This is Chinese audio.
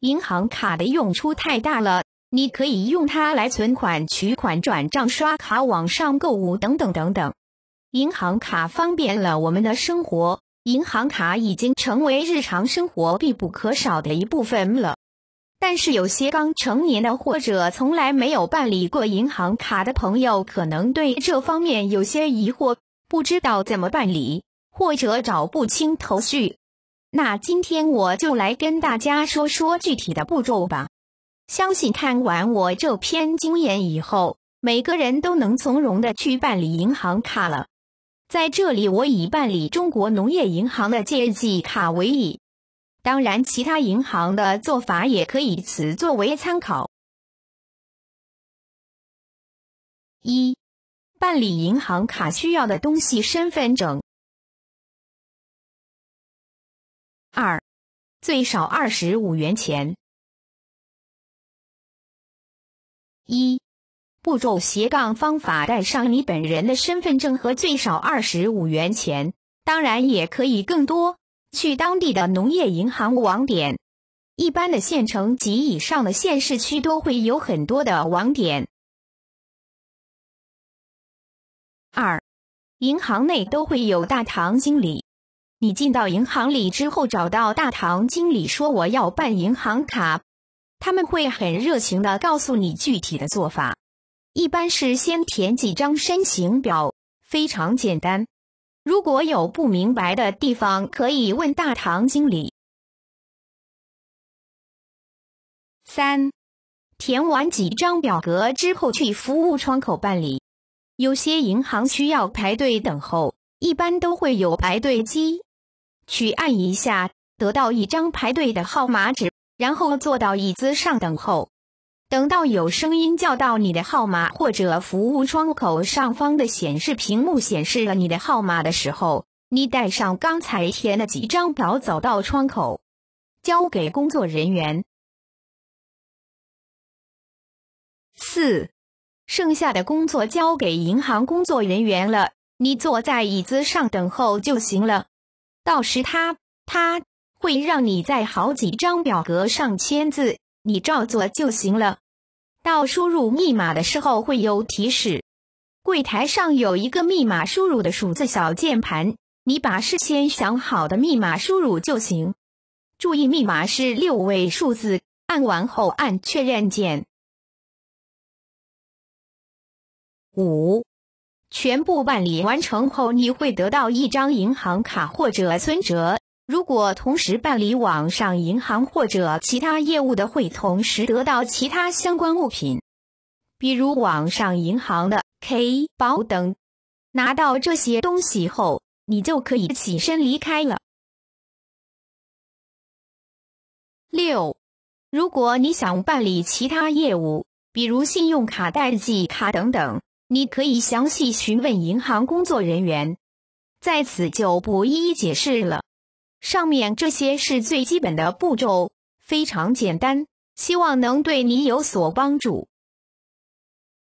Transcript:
银行卡的用处太大了，你可以用它来存款、取款、转账、刷卡、网上购物等等等等。银行卡方便了我们的生活，银行卡已经成为日常生活必不可少的一部分了。但是，有些刚成年的或者从来没有办理过银行卡的朋友，可能对这方面有些疑惑，不知道怎么办理，或者找不清头绪。那今天我就来跟大家说说具体的步骤吧。相信看完我这篇经验以后，每个人都能从容的去办理银行卡了。在这里，我以办理中国农业银行的借记卡为宜。当然其他银行的做法也可以此作为参考。一、办理银行卡需要的东西：身份证。二，最少二十五元钱。一，步骤斜杠方法带上你本人的身份证和最少二十五元钱，当然也可以更多。去当地的农业银行网点，一般的县城及以上的县市区都会有很多的网点。二，银行内都会有大堂经理。你进到银行里之后，找到大堂经理说我要办银行卡，他们会很热情的告诉你具体的做法。一般是先填几张申请表，非常简单。如果有不明白的地方，可以问大堂经理。三，填完几张表格之后去服务窗口办理，有些银行需要排队等候，一般都会有排队机。去按一下，得到一张排队的号码纸，然后坐到椅子上等候。等到有声音叫到你的号码，或者服务窗口上方的显示屏幕显示了你的号码的时候，你带上刚才填的几张表，走到窗口，交给工作人员。四，剩下的工作交给银行工作人员了，你坐在椅子上等候就行了。到时他他会让你在好几张表格上签字，你照做就行了。到输入密码的时候会有提示，柜台上有一个密码输入的数字小键盘，你把事先想好的密码输入就行。注意密码是六位数字，按完后按确认键。五。全部办理完成后，你会得到一张银行卡或者存折。如果同时办理网上银行或者其他业务的，会同时得到其他相关物品，比如网上银行的 K 宝等。拿到这些东西后，你就可以起身离开了。六，如果你想办理其他业务，比如信用卡、贷记卡等等。你可以详细询问银行工作人员，在此就不一一解释了。上面这些是最基本的步骤，非常简单，希望能对你有所帮助。